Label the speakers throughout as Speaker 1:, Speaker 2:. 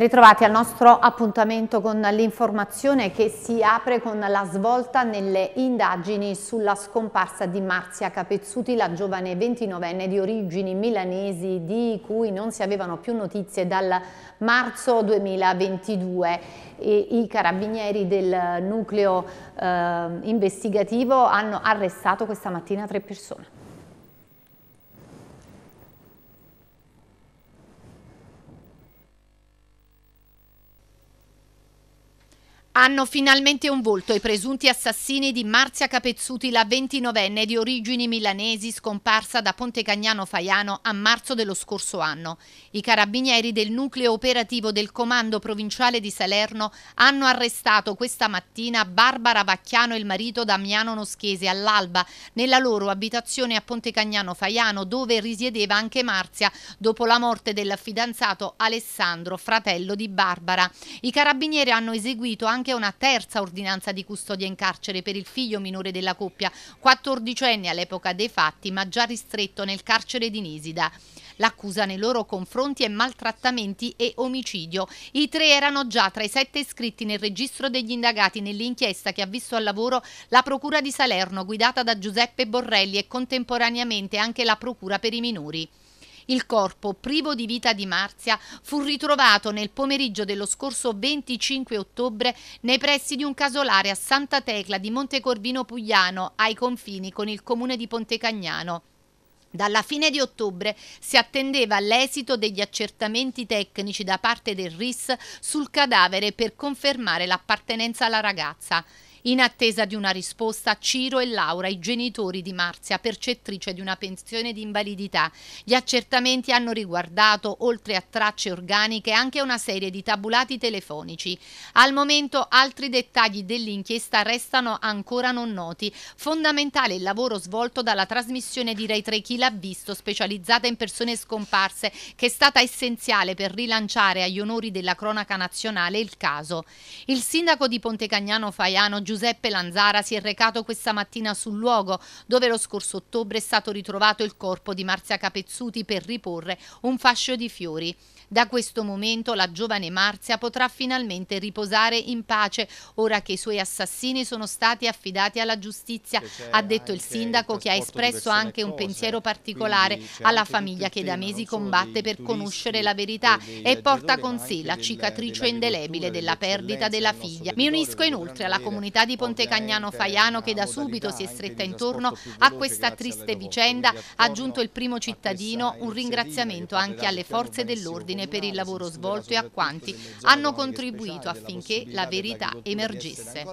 Speaker 1: Ben ritrovati al nostro appuntamento con l'informazione che si apre con la svolta nelle indagini sulla scomparsa di Marzia Capezzuti, la giovane 29enne di origini milanesi di cui non si avevano più notizie dal marzo 2022. E I carabinieri del nucleo eh, investigativo hanno arrestato questa mattina tre persone. Hanno finalmente un volto i presunti assassini di Marzia Capezzuti, la ventinovenne di origini milanesi scomparsa da Ponte Cagnano Faiano a marzo dello scorso anno. I carabinieri del nucleo operativo del comando provinciale di Salerno hanno arrestato questa mattina Barbara Vacchiano e il marito Damiano Noschese all'alba nella loro abitazione a Ponte Cagnano Faiano dove risiedeva anche Marzia dopo la morte del fidanzato Alessandro, fratello di Barbara. I carabinieri hanno eseguito anche anche una terza ordinanza di custodia in carcere per il figlio minore della coppia, 14enne all'epoca dei fatti ma già ristretto nel carcere di Nisida. L'accusa nei loro confronti è maltrattamenti e omicidio. I tre erano già tra i sette iscritti nel registro degli indagati nell'inchiesta che ha visto al lavoro la Procura di Salerno guidata da Giuseppe Borrelli e contemporaneamente anche la Procura per i minori. Il corpo, privo di vita di Marzia, fu ritrovato nel pomeriggio dello scorso 25 ottobre nei pressi di un casolare a Santa Tecla di Montecorvino Pugliano, ai confini con il comune di Pontecagnano. Dalla fine di ottobre si attendeva l'esito degli accertamenti tecnici da parte del RIS sul cadavere per confermare l'appartenenza alla ragazza. In attesa di una risposta, Ciro e Laura, i genitori di Marzia, percettrice di una pensione di invalidità. Gli accertamenti hanno riguardato, oltre a tracce organiche, anche una serie di tabulati telefonici. Al momento altri dettagli dell'inchiesta restano ancora non noti. Fondamentale il lavoro svolto dalla trasmissione di Rai 3 Chi l'ha visto, specializzata in persone scomparse, che è stata essenziale per rilanciare agli onori della cronaca nazionale il caso. Il sindaco di Pontecagnano Faiano Giuseppe Lanzara si è recato questa mattina sul luogo dove lo scorso ottobre è stato ritrovato il corpo di Marzia Capezzuti per riporre un fascio di fiori. Da questo momento la giovane Marzia potrà finalmente riposare in pace ora che i suoi assassini sono stati affidati alla giustizia, ha detto il sindaco il che ha espresso anche un cose, pensiero particolare alla famiglia che da mesi combatte per conoscere la verità e porta con sé la cicatrice indelebile della perdita della figlia. Mi unisco inoltre alla comunità comunità di Pontecagnano Faiano che da subito si è stretta intorno a questa triste vicenda ha aggiunto il primo cittadino un ringraziamento anche alle forze dell'ordine per il lavoro svolto e a quanti hanno contribuito affinché la verità emergesse.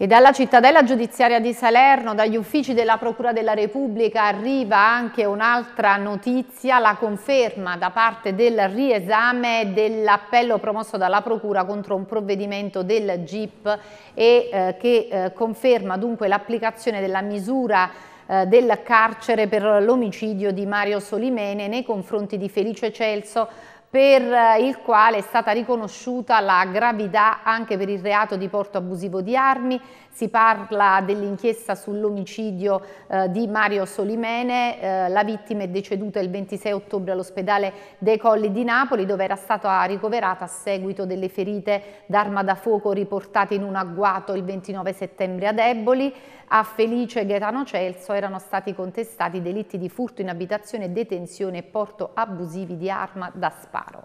Speaker 1: E dalla cittadella giudiziaria di Salerno, dagli uffici della Procura della Repubblica, arriva anche un'altra notizia, la conferma da parte del riesame dell'appello promosso dalla Procura contro un provvedimento del GIP e eh, che eh, conferma dunque l'applicazione della misura eh, del carcere per l'omicidio di Mario Solimene nei confronti di Felice Celso per eh, il quale è stata riconosciuta la gravità anche per il reato di porto abusivo di armi, si parla dell'inchiesta sull'omicidio eh, di Mario Solimene, eh, la vittima è deceduta il 26 ottobre all'ospedale dei Colli di Napoli dove era stata ricoverata a seguito delle ferite d'arma da fuoco riportate in un agguato il 29 settembre ad Eboli a Felice Gaetano Celso erano stati contestati delitti di furto in abitazione, detenzione e porto abusivi di arma da sparo.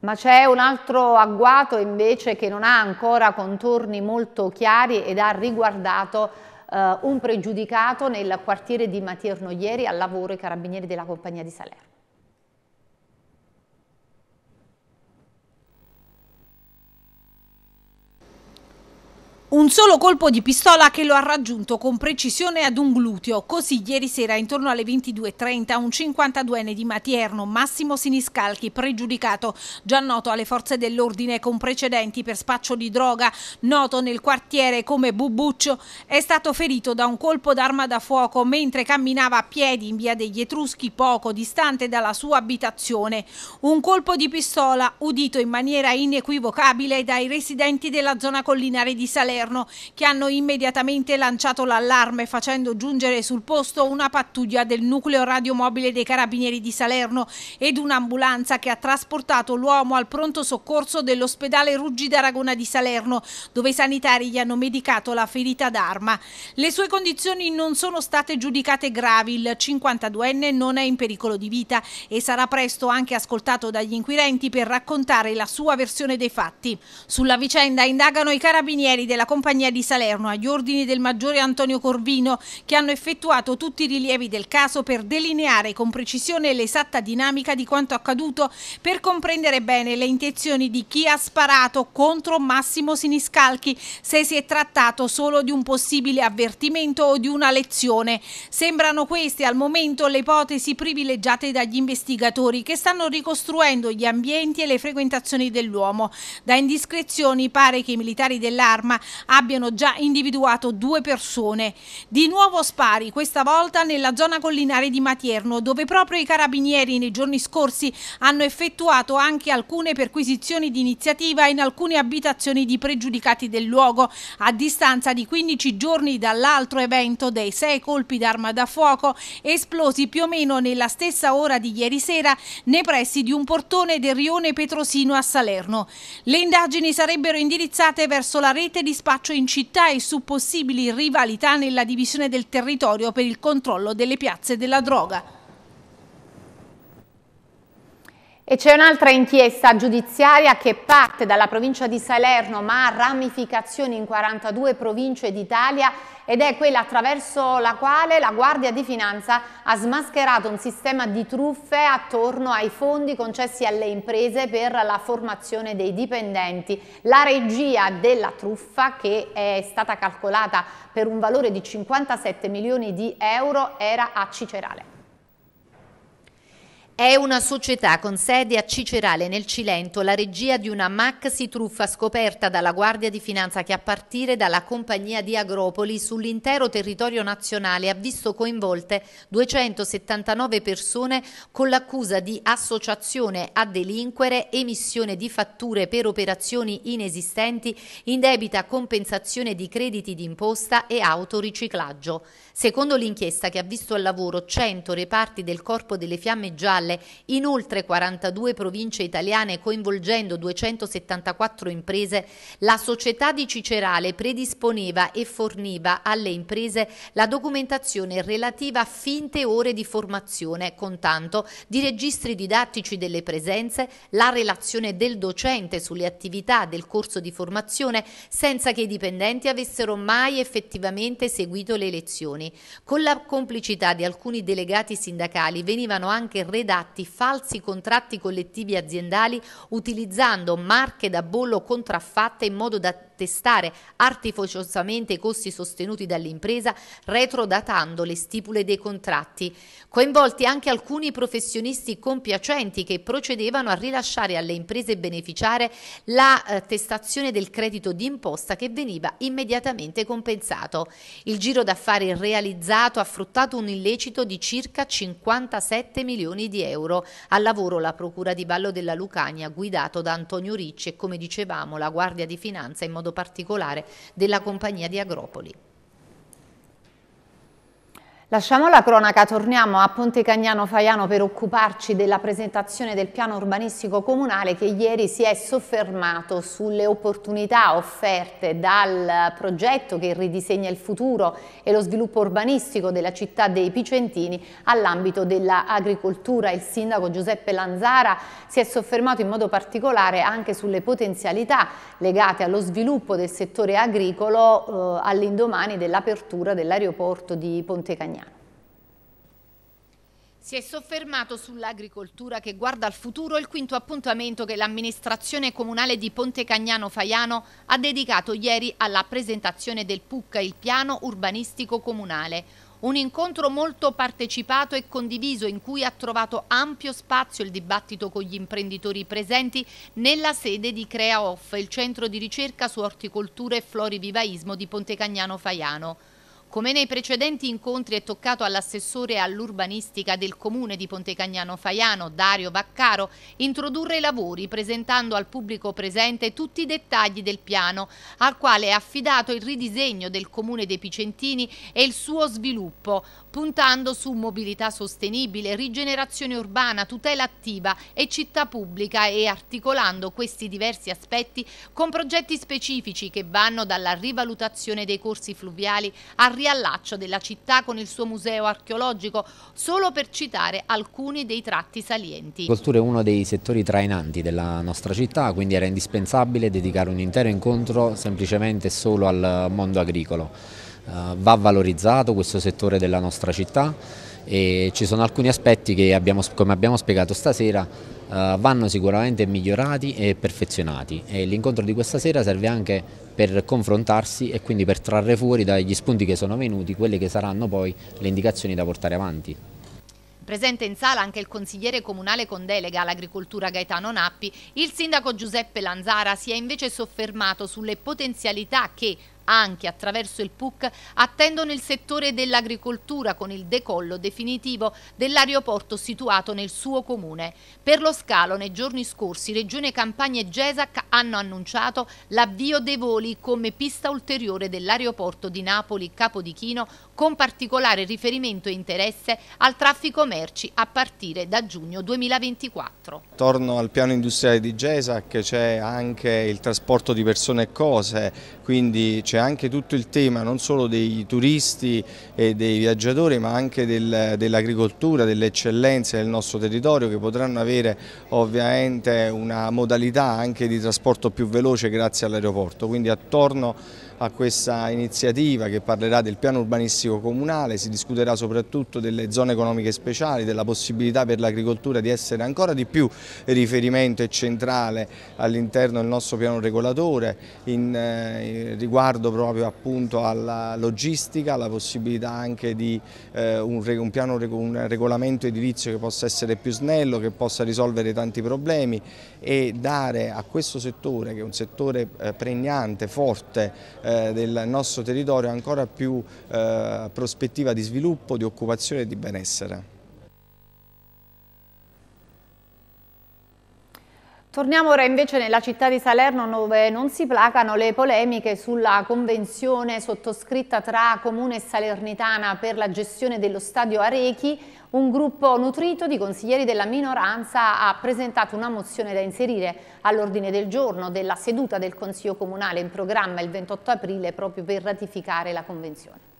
Speaker 1: Ma c'è un altro agguato invece che non ha ancora contorni molto chiari ed ha riguardato eh, un pregiudicato nel quartiere di Matierno ieri al lavoro i carabinieri della compagnia di Salerno.
Speaker 2: Un solo colpo di pistola che lo ha raggiunto con precisione ad un gluteo. Così ieri sera intorno alle 22.30 un 52enne di Matierno, Massimo Siniscalchi, pregiudicato, già noto alle forze dell'ordine con precedenti per spaccio di droga, noto nel quartiere come Bubuccio, è stato ferito da un colpo d'arma da fuoco mentre camminava a piedi in via degli Etruschi poco distante dalla sua abitazione. Un colpo di pistola udito in maniera inequivocabile dai residenti della zona collinare di Salerno dell'interno che hanno immediatamente lanciato l'allarme facendo giungere sul posto una pattuglia del nucleo radiomobile dei carabinieri di Salerno ed un'ambulanza che ha trasportato l'uomo al pronto soccorso dell'ospedale Ruggi d'Aragona di Salerno dove i sanitari gli hanno medicato la ferita d'arma. Le sue condizioni non sono state giudicate gravi, il 52enne non è in pericolo di vita e sarà presto anche ascoltato dagli inquirenti per raccontare la sua versione dei fatti. Sulla vicenda indagano i carabinieri della Compagnia di Salerno agli ordini del Maggiore Antonio Corvino che hanno effettuato tutti i rilievi del caso per delineare con precisione l'esatta dinamica di quanto accaduto per comprendere bene le intenzioni di chi ha sparato contro Massimo Siniscalchi se si è trattato solo di un possibile avvertimento o di una lezione. Sembrano queste al momento le ipotesi privilegiate dagli investigatori che stanno ricostruendo gli ambienti e le frequentazioni dell'uomo. Da indiscrezioni pare che i militari dell'arma abbiano già individuato due persone. Di nuovo spari, questa volta nella zona collinare di Matierno, dove proprio i carabinieri nei giorni scorsi hanno effettuato anche alcune perquisizioni di iniziativa in alcune abitazioni di pregiudicati del luogo, a distanza di 15 giorni dall'altro evento dei sei colpi d'arma da fuoco esplosi più o meno nella stessa ora di ieri sera nei pressi di un portone del rione Petrosino a Salerno. Le indagini sarebbero indirizzate verso la rete di spaccio in città e su possibili rivalità nella divisione del territorio per il controllo delle piazze della droga.
Speaker 1: E c'è un'altra inchiesta giudiziaria che parte dalla provincia di Salerno ma ha ramificazioni in 42 province d'Italia ed è quella attraverso la quale la Guardia di Finanza ha smascherato un sistema di truffe attorno ai fondi concessi alle imprese per la formazione dei dipendenti. La regia della truffa che è stata calcolata per un valore di 57 milioni di euro era a Cicerale. È una società con sede a Cicerale nel Cilento, la regia di una maxi truffa scoperta dalla Guardia di Finanza che a partire dalla compagnia di Agropoli sull'intero territorio nazionale ha visto coinvolte 279 persone con l'accusa di associazione a delinquere, emissione di fatture per operazioni inesistenti, indebita compensazione di crediti d'imposta e autoriciclaggio. Secondo l'inchiesta che ha visto al lavoro 100 reparti del Corpo delle Fiamme Gialle in oltre 42 province italiane coinvolgendo 274 imprese, la società di Cicerale predisponeva e forniva alle imprese la documentazione relativa a finte ore di formazione, con tanto di registri didattici delle presenze, la relazione del docente sulle attività del corso di formazione senza che i dipendenti avessero mai effettivamente seguito le lezioni giorni. Con la complicità di alcuni delegati sindacali venivano anche redatti falsi contratti collettivi aziendali utilizzando marche da bollo contraffatte in modo da attestare artificiosamente i costi sostenuti dall'impresa retrodatando le stipule dei contratti. Coinvolti anche alcuni professionisti compiacenti che procedevano a rilasciare alle imprese beneficiare l'attestazione eh, del credito d'imposta che veniva immediatamente compensato. Il giro d'affari realizzato ha fruttato un illecito di circa 57 milioni di euro. Al lavoro la Procura di Vallo della Lucania guidato da Antonio Ricci e come dicevamo la Guardia di Finanza in modo modo particolare della compagnia di Agropoli. Lasciamo la cronaca, torniamo a Ponte Cagnano Faiano per occuparci della presentazione del piano urbanistico comunale che ieri si è soffermato sulle opportunità offerte dal progetto che ridisegna il futuro e lo sviluppo urbanistico della città dei Picentini all'ambito dell'agricoltura. Il sindaco Giuseppe Lanzara si è soffermato in modo particolare anche sulle potenzialità legate allo sviluppo del settore agricolo eh, all'indomani dell'apertura dell'aeroporto di Ponte Cagnano. Si è soffermato sull'agricoltura che guarda al futuro il quinto appuntamento che l'amministrazione comunale di Ponte Cagnano Faiano ha dedicato ieri alla presentazione del PUC, il piano urbanistico comunale. Un incontro molto partecipato e condiviso in cui ha trovato ampio spazio il dibattito con gli imprenditori presenti nella sede di CreaOff, il centro di ricerca su orticoltura e florivivaismo di Pontecagnano Faiano. Come nei precedenti incontri è toccato all'assessore all'urbanistica del comune di Pontecagnano Faiano, Dario Vaccaro, introdurre i lavori presentando al pubblico presente tutti i dettagli del piano, al quale è affidato il ridisegno del comune dei Picentini e il suo sviluppo, puntando su mobilità sostenibile, rigenerazione urbana, tutela attiva e città pubblica e articolando questi diversi aspetti con progetti specifici che vanno dalla rivalutazione dei corsi fluviali al rinforzamento riallaccio della città con il suo museo archeologico, solo per citare alcuni dei tratti salienti. L'agricoltura
Speaker 3: è uno dei settori trainanti della nostra città, quindi era indispensabile dedicare un intero incontro semplicemente solo al mondo agricolo. Eh, va valorizzato questo settore della nostra città e ci sono alcuni aspetti che abbiamo, come abbiamo spiegato stasera eh, vanno sicuramente migliorati e perfezionati e l'incontro di questa sera serve anche per confrontarsi e quindi per trarre fuori dagli spunti che sono venuti quelle che saranno poi le indicazioni da portare avanti.
Speaker 1: Presente in sala anche il consigliere comunale con delega all'agricoltura Gaetano Nappi, il sindaco Giuseppe Lanzara si è invece soffermato sulle potenzialità che anche attraverso il PUC attendono il settore dell'agricoltura con il decollo definitivo dell'aeroporto situato nel suo comune. Per lo scalo nei giorni scorsi Regione Campania e Gesac hanno annunciato l'avvio dei voli come pista ulteriore dell'aeroporto di Napoli Capodichino con particolare riferimento e interesse al traffico merci a partire da giugno 2024.
Speaker 4: Torno al piano industriale di Gesac c'è anche il trasporto di persone e cose, quindi c'è c'è anche tutto il tema non solo dei turisti e dei viaggiatori ma anche del, dell'agricoltura, delle eccellenze del nostro territorio che potranno avere ovviamente una modalità anche di trasporto più veloce grazie all'aeroporto, quindi attorno a questa iniziativa che parlerà del piano urbanistico comunale, si discuterà soprattutto delle zone economiche speciali, della possibilità per l'agricoltura di essere ancora di più riferimento e centrale all'interno del nostro piano regolatore in, eh, riguardo proprio appunto alla logistica, alla possibilità anche di eh, un, un, piano, un regolamento edilizio che possa essere più snello, che possa risolvere tanti problemi e dare a questo settore che è un settore eh, pregnante, forte, eh, del nostro territorio ancora più eh, prospettiva di sviluppo, di occupazione e di benessere.
Speaker 1: Torniamo ora invece nella città di Salerno dove non si placano le polemiche sulla convenzione sottoscritta tra Comune e Salernitana per la gestione dello stadio Arechi, un gruppo nutrito di consiglieri della minoranza ha presentato una mozione da inserire all'ordine del giorno della seduta del Consiglio Comunale in programma il 28 aprile proprio per ratificare la Convenzione.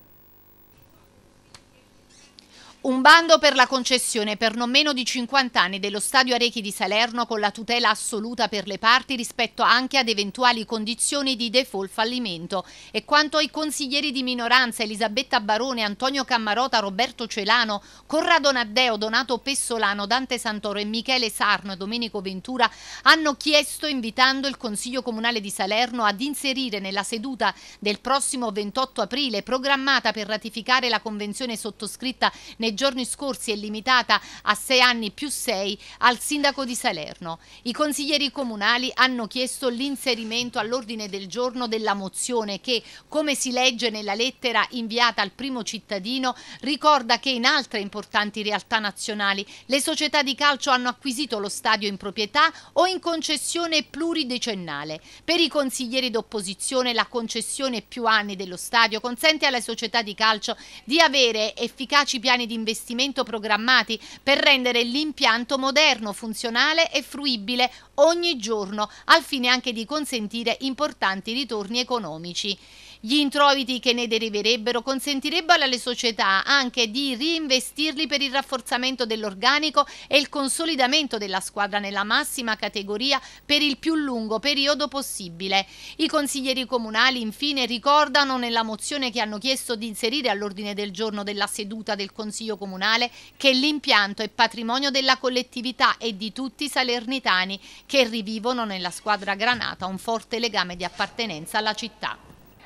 Speaker 1: Un bando per la concessione per non meno di 50 anni dello Stadio Arechi di Salerno con la tutela assoluta per le parti rispetto anche ad eventuali condizioni di default fallimento. E quanto ai consiglieri di minoranza Elisabetta Barone, Antonio Cammarota, Roberto Celano, Corrado Naddeo, Donato Pessolano, Dante Santoro e Michele Sarno e Domenico Ventura hanno chiesto invitando il Consiglio Comunale di Salerno ad inserire nella seduta del prossimo 28 aprile programmata per ratificare la convenzione sottoscritta nel giorni scorsi è limitata a sei anni più sei al sindaco di Salerno. I consiglieri comunali hanno chiesto l'inserimento all'ordine del giorno della mozione che, come si legge nella lettera inviata al primo cittadino, ricorda che in altre importanti realtà nazionali le società di calcio hanno acquisito lo stadio in proprietà o in concessione pluridecennale. Per i consiglieri d'opposizione la concessione più anni dello stadio consente alle società di calcio di avere efficaci piani di investimento programmati per rendere l'impianto moderno, funzionale e fruibile ogni giorno, al fine anche di consentire importanti ritorni economici. Gli introiti che ne deriverebbero consentirebbero alle società anche di reinvestirli per il rafforzamento dell'organico e il consolidamento della squadra nella massima categoria per il più lungo periodo possibile. I consiglieri comunali infine ricordano nella mozione che hanno chiesto di inserire all'ordine del giorno della seduta del Consiglio Comunale che l'impianto è patrimonio della collettività e di tutti i salernitani che rivivono nella squadra granata un forte legame di appartenenza alla città.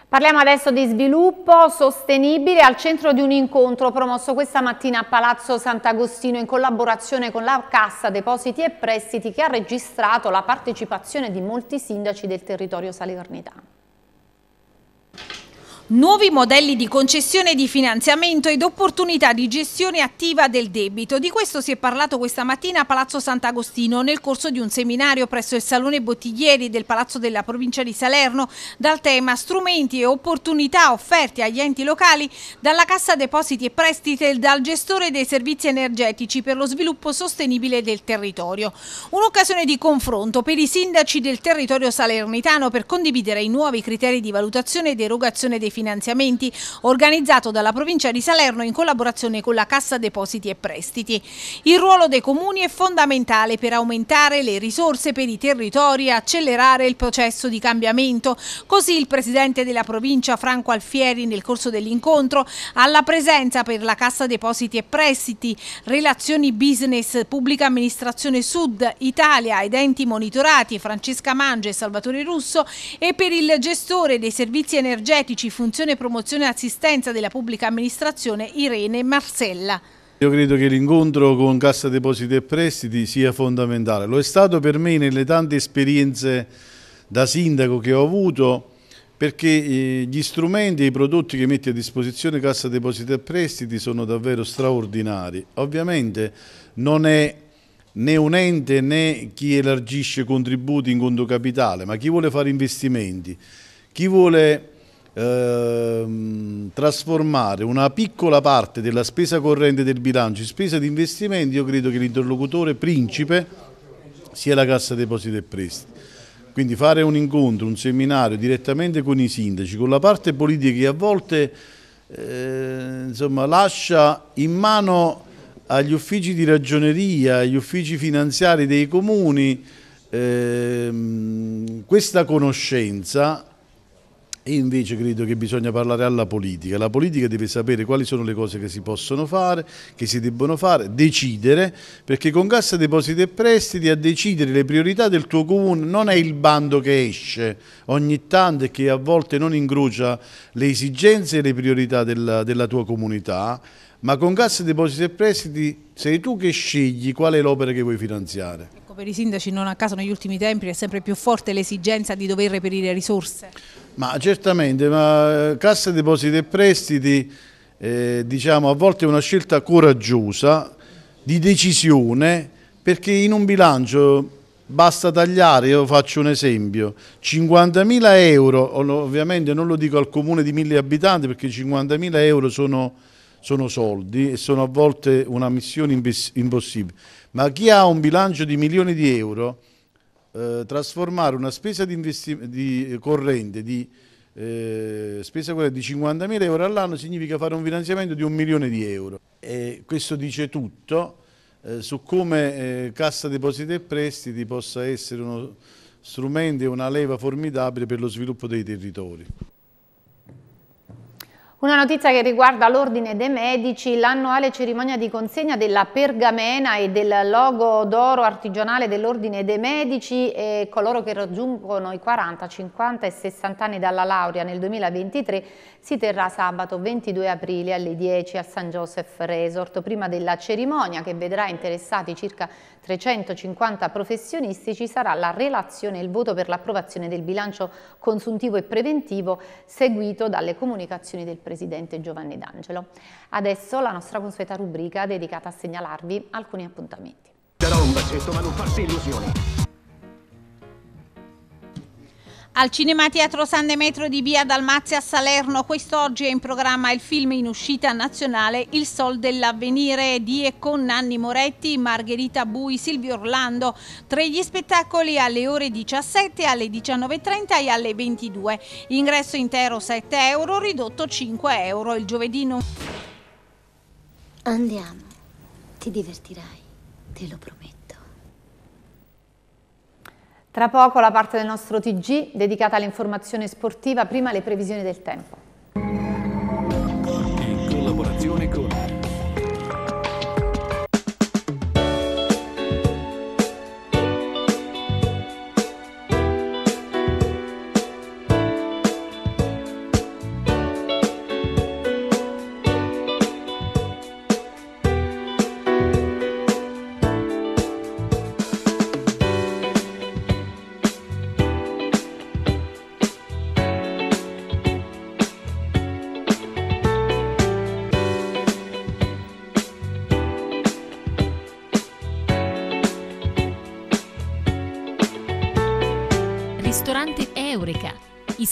Speaker 1: Parliamo adesso di sviluppo sostenibile al centro di un incontro promosso questa mattina a Palazzo Sant'Agostino in collaborazione con la Cassa Depositi e Prestiti che ha registrato la partecipazione di molti sindaci del territorio salernitano.
Speaker 2: Nuovi modelli di concessione di finanziamento ed opportunità di gestione attiva del debito. Di questo si è parlato questa mattina a Palazzo Sant'Agostino nel corso di un seminario presso il Salone Bottiglieri del Palazzo della Provincia di Salerno dal tema strumenti e opportunità offerti agli enti locali dalla Cassa Depositi e Prestiti e dal gestore dei servizi energetici per lo sviluppo sostenibile del territorio. Un'occasione di confronto per i sindaci del territorio salernitano per condividere i nuovi criteri di valutazione ed erogazione dei finanziamenti finanziamenti organizzato dalla provincia di Salerno in collaborazione con la Cassa Depositi e Prestiti. Il ruolo dei comuni è fondamentale per aumentare le risorse per i territori e accelerare il processo di cambiamento. Così il presidente della provincia Franco Alfieri nel corso dell'incontro alla presenza per la Cassa Depositi e Prestiti, Relazioni Business, Pubblica Amministrazione Sud, Italia ed enti monitorati Francesca Mange e Salvatore Russo e per il gestore dei servizi energetici funzionari funzione promozione e assistenza della pubblica amministrazione Irene Marcella.
Speaker 5: Io credo che l'incontro con Cassa Depositi e Prestiti sia fondamentale. Lo è stato per me nelle tante esperienze da sindaco che ho avuto perché eh, gli strumenti e i prodotti che mette a disposizione Cassa Depositi e Prestiti sono davvero straordinari. Ovviamente non è né un ente né chi elargisce contributi in conto capitale, ma chi vuole fare investimenti, chi vuole ehm, trasformare una piccola parte della spesa corrente del bilancio in spesa di investimenti, io credo che l'interlocutore principe sia la Cassa Depositi e Prestiti. Quindi fare un incontro, un seminario direttamente con i sindaci, con la parte politica che a volte eh, insomma, lascia in mano agli uffici di ragioneria, agli uffici finanziari dei comuni, eh, questa conoscenza e invece credo che bisogna parlare alla politica. La politica deve sapere quali sono le cose che si possono fare, che si debbono fare, decidere, perché con Cassa Depositi e Prestiti a decidere le priorità del tuo comune non è il bando che esce ogni tanto e che a volte non incrocia le esigenze e le priorità della, della tua comunità, ma con Cassa Depositi e Prestiti sei tu che scegli qual è l'opera che vuoi finanziare.
Speaker 2: Ecco, per i sindaci non a caso negli ultimi tempi è sempre più forte l'esigenza di dover reperire risorse.
Speaker 5: Ma certamente, ma eh, Cassa Depositi e Prestiti eh, diciamo, a volte è una scelta coraggiosa, di decisione, perché in un bilancio basta tagliare, io faccio un esempio, 50.000 euro, ovviamente non lo dico al comune di mille abitanti perché 50.000 euro sono, sono, soldi e sono a volte una missione impossibile, ma chi ha un bilancio di milioni di euro eh, trasformare una spesa di, di eh, corrente di, eh, spesa di 50.000 euro all'anno significa fare un finanziamento di un milione di euro. E questo dice tutto eh, su come eh, Cassa Depositi e Prestiti possa essere uno strumento e una leva formidabile per lo sviluppo dei territori.
Speaker 1: Una notizia che riguarda l'Ordine dei Medici, l'annuale cerimonia di consegna della pergamena e del logo d'oro artigianale dell'Ordine dei Medici e coloro che raggiungono i 40, 50 e 60 anni dalla laurea nel 2023 si terrà sabato 22 aprile alle 10 a San Joseph Resort, prima della cerimonia che vedrà interessati circa 350 professionisti ci sarà la relazione e il voto per l'approvazione del bilancio consuntivo e preventivo seguito dalle comunicazioni del Presidente Giovanni D'Angelo. Adesso la nostra consueta rubrica dedicata a segnalarvi alcuni appuntamenti.
Speaker 4: Darò un bacetto ma non farsi illusioni.
Speaker 2: Al Cinema Teatro San Demetrio di Via Dalmazia a Salerno, quest'oggi è in programma il film in uscita nazionale Il Sol dell'Avvenire di e con Nanni Moretti, Margherita Bui, Silvio Orlando. Tra gli spettacoli alle ore 17, alle 19.30 e alle 22. Ingresso intero 7 euro, ridotto 5 euro. Il giovedì non... Andiamo, ti divertirai, te lo prometto.
Speaker 1: Tra poco la parte del nostro TG dedicata all'informazione sportiva, prima le previsioni del tempo.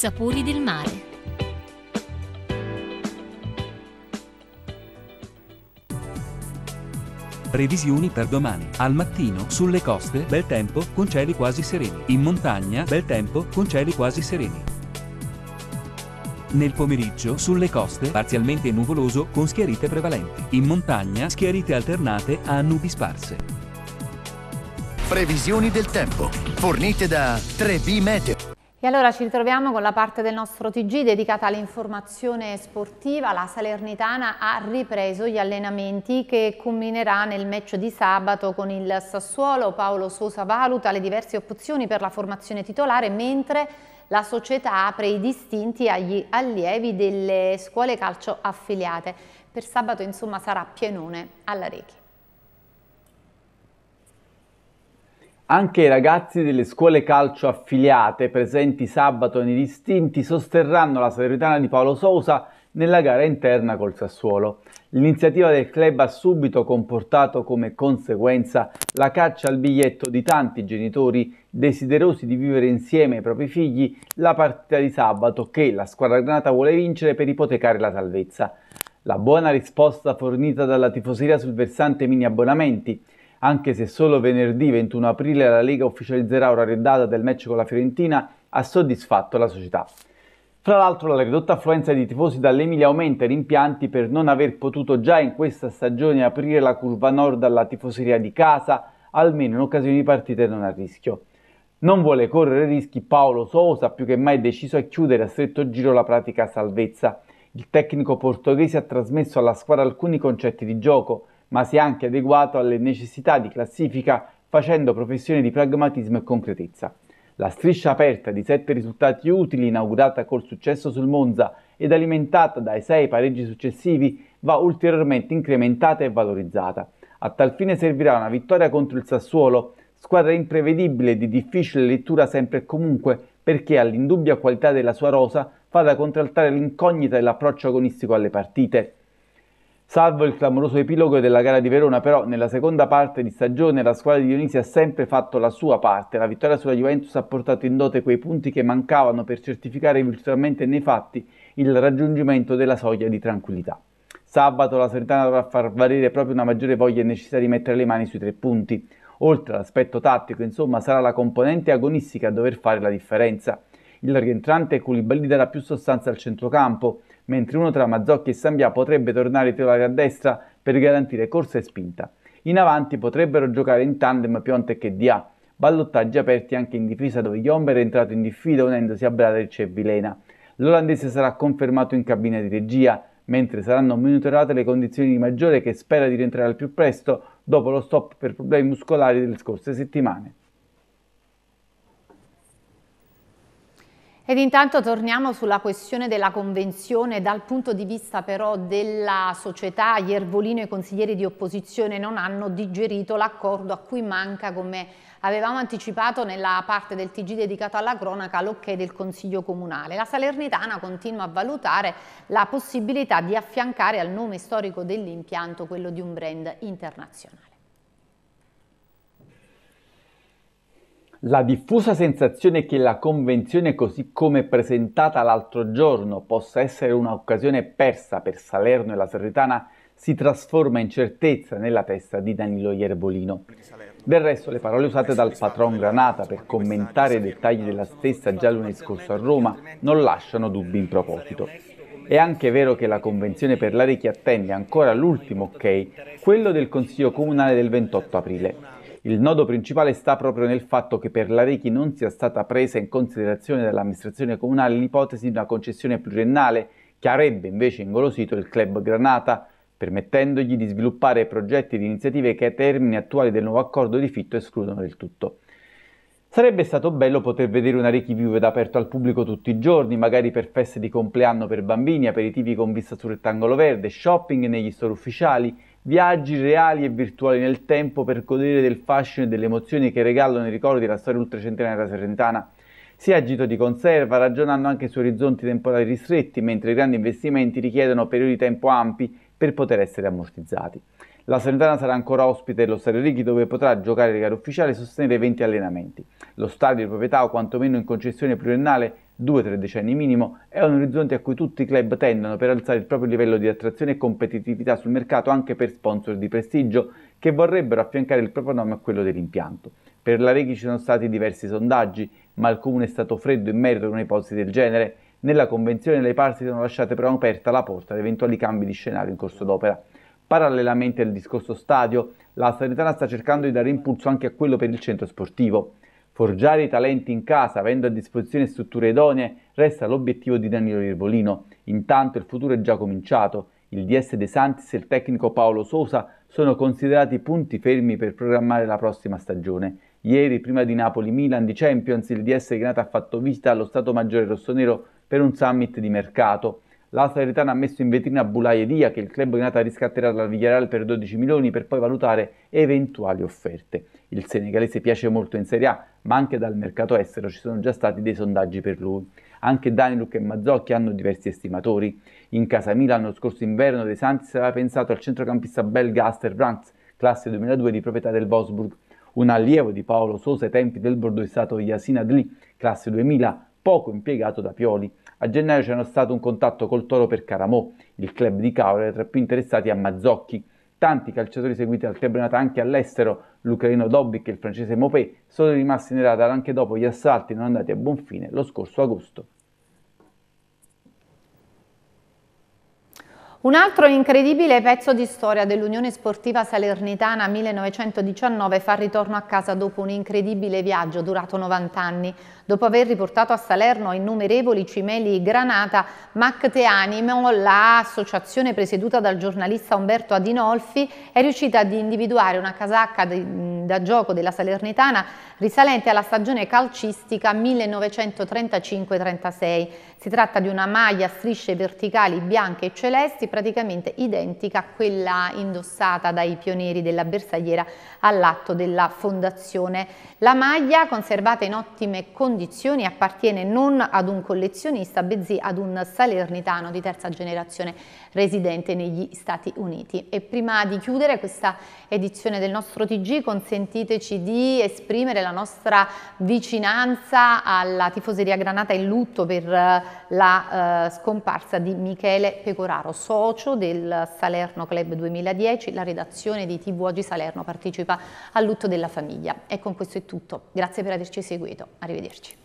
Speaker 1: sapori del mare.
Speaker 3: Previsioni per domani. Al mattino, sulle coste, bel tempo, con cieli quasi sereni. In montagna, bel tempo, con cieli quasi sereni. Nel pomeriggio, sulle coste, parzialmente nuvoloso, con schiarite prevalenti. In montagna,
Speaker 5: schiarite alternate a nubi sparse. Previsioni del tempo, fornite da 3B Meteo.
Speaker 1: E allora ci ritroviamo con la parte del nostro TG dedicata all'informazione sportiva. La Salernitana ha ripreso gli allenamenti che culminerà nel match di sabato con il Sassuolo. Paolo Sosa valuta le diverse opzioni per la formazione titolare, mentre la società apre i distinti agli allievi delle scuole calcio affiliate. Per sabato insomma sarà pienone alla Rechi.
Speaker 3: Anche i ragazzi delle scuole calcio affiliate presenti sabato nei distinti sosterranno la Salernitana di Paolo Sousa nella gara interna col Sassuolo. L'iniziativa del club ha subito comportato come conseguenza la caccia al biglietto di tanti genitori desiderosi di vivere insieme ai propri figli la partita di sabato che la squadra granata vuole vincere per ipotecare la salvezza. La buona risposta fornita dalla tifoseria sul versante mini abbonamenti anche se solo venerdì 21 aprile la Lega ufficializzerà ora data del match con la Fiorentina, ha soddisfatto la società. Fra l'altro la ridotta affluenza di tifosi dall'Emilia aumenta i rimpianti per non aver potuto già in questa stagione aprire la curva nord alla tifoseria di casa, almeno in occasione di partite non a rischio. Non vuole correre rischi Paolo Sousa, più che mai deciso a chiudere a stretto giro la pratica salvezza. Il tecnico portoghese ha trasmesso alla squadra alcuni concetti di gioco, ma si è anche adeguato alle necessità di classifica facendo professione di pragmatismo e concretezza. La striscia aperta di sette risultati utili, inaugurata col successo sul Monza ed alimentata dai sei pareggi successivi, va ulteriormente incrementata e valorizzata. A tal fine servirà una vittoria contro il Sassuolo, squadra imprevedibile e di difficile lettura sempre e comunque, perché all'indubbia qualità della sua rosa fa da contraltare l'incognita dell'approccio agonistico alle partite. Salvo il clamoroso epilogo della gara di Verona, però nella seconda parte di stagione la squadra di Dionisi ha sempre fatto la sua parte. La vittoria sulla Juventus ha portato in dote quei punti che mancavano per certificare virtualmente nei fatti il raggiungimento della soglia di tranquillità. Sabato la Sardana dovrà far valere proprio una maggiore voglia e necessità di mettere le mani sui tre punti. Oltre all'aspetto tattico, insomma, sarà la componente agonistica a dover fare la differenza. Il rientrante Koulibaly darà più sostanza al centrocampo, mentre uno tra Mazzocchi e Sambia potrebbe tornare titolare a destra per garantire corsa e spinta. In avanti potrebbero giocare in tandem Piontek e Dia, ballottaggi aperti anche in difesa dove Jomber è entrato in diffida unendosi a Braderic e Vilena. L'olandese sarà confermato in cabina di regia, mentre saranno monitorate le condizioni di Maggiore che spera di rientrare al più presto dopo lo stop per problemi muscolari delle scorse settimane.
Speaker 1: Ed intanto torniamo sulla questione della convenzione dal punto di vista però della società, Iervolino e i consiglieri di opposizione non hanno digerito l'accordo a cui manca come avevamo anticipato nella parte del TG dedicato alla cronaca l'ok del Consiglio Comunale. La Salernitana continua a valutare la possibilità di affiancare al nome storico dell'impianto quello di un brand internazionale.
Speaker 3: La diffusa sensazione che la Convenzione così come presentata l'altro giorno possa essere un'occasione persa per Salerno e la Serretana si trasforma in certezza nella testa di Danilo Iervolino. Del resto le parole usate dal patron Granata per commentare i dettagli della stessa già lunedì scorso a Roma non lasciano dubbi in proposito. È anche vero che la Convenzione per l'Arechi attende ancora l'ultimo ok, quello del Consiglio Comunale del 28 aprile. Il nodo principale sta proprio nel fatto che per la Reiki non sia stata presa in considerazione dall'amministrazione comunale l'ipotesi di una concessione pluriennale che avrebbe invece ingolosito il club Granata, permettendogli di sviluppare progetti ed iniziative che ai termini attuali del nuovo accordo di fitto escludono del tutto. Sarebbe stato bello poter vedere una Reiki View ed aperto al pubblico tutti i giorni, magari per feste di compleanno per bambini, aperitivi con vista sul rettangolo verde, shopping negli store ufficiali, viaggi reali e virtuali nel tempo per godere del fascino e delle emozioni che regalano i ricordi della storia ultracentenaria serentana. Si è agito di conserva, ragionando anche su orizzonti temporali ristretti, mentre i grandi investimenti richiedono periodi di tempo ampi per poter essere ammortizzati. La Salernitana sarà ancora ospite dello Stadio Righi dove potrà giocare le gare ufficiali e sostenere 20 allenamenti. Lo stadio di proprietà o quantomeno in concessione pluriennale, 2-3 decenni minimo, è un orizzonte a cui tutti i club tendono per alzare il proprio livello di attrazione e competitività sul mercato anche per sponsor di prestigio che vorrebbero affiancare il proprio nome a quello dell'impianto. Per la Righi ci sono stati diversi sondaggi, ma il comune è stato freddo in merito a un'ipotesi del genere nella convenzione le parti sono lasciate però aperta la porta ad eventuali cambi di scenario in corso d'opera. Parallelamente al discorso stadio, la Salernitana sta cercando di dare impulso anche a quello per il centro sportivo. Forgiare i talenti in casa, avendo a disposizione strutture idonee, resta l'obiettivo di Danilo Irbolino. Intanto il futuro è già cominciato. Il DS De Santis e il tecnico Paolo Sosa sono considerati punti fermi per programmare la prossima stagione. Ieri, prima di Napoli-Milan di Champions, il DS Granata ha fatto visita allo Stato Maggiore Rossonero per un summit di mercato. La Salernitana ha messo in vetrina Dia, che il club granata riscatterà dal Villarreal per 12 milioni per poi valutare eventuali offerte. Il senegalese piace molto in Serie A, ma anche dal mercato estero ci sono già stati dei sondaggi per lui. Anche Daniluk e Mazzocchi hanno diversi estimatori. In casa Mila, lo scorso inverno De Santis aveva pensato al centrocampista belga Aster Brandt, classe 2002 di proprietà del Wolfsburg. Un allievo di Paolo Sosa ai tempi del Bordeaux è stato Yasin Adli, classe 2000, poco impiegato da Pioli. A gennaio c'era stato un contatto col Toro per Caramò, il club di Caore tra i più interessati a Mazzocchi. Tanti calciatori seguiti dal club nato anche all'estero, l'ucraino Dobik e il francese Mopé, sono rimasti in erada anche dopo gli assalti non andati a buon fine lo scorso agosto.
Speaker 1: Un altro incredibile pezzo di storia dell'Unione Sportiva Salernitana 1919 fa ritorno a casa dopo un incredibile viaggio durato 90 anni. Dopo aver riportato a Salerno innumerevoli cimeli granata, Mac Teanimo, l'associazione presieduta dal giornalista Umberto Adinolfi, è riuscita ad individuare una casacca da gioco della Salernitana risalente alla stagione calcistica 1935-36. Si tratta di una maglia a strisce verticali bianche e celesti praticamente identica a quella indossata dai pionieri della bersagliera all'atto della fondazione. La maglia, conservata in ottime condizioni, appartiene non ad un collezionista, bensì ad un salernitano di terza generazione residente negli Stati Uniti. E prima di chiudere questa edizione del nostro TG consentiteci di esprimere la nostra vicinanza alla tifoseria Granata in lutto per eh, la eh, scomparsa di Michele Pecoraro, socio del Salerno Club 2010. La redazione di TV Oggi Salerno partecipa al lutto della famiglia. E con questo è tutto. Grazie per averci seguito. Arrivederci.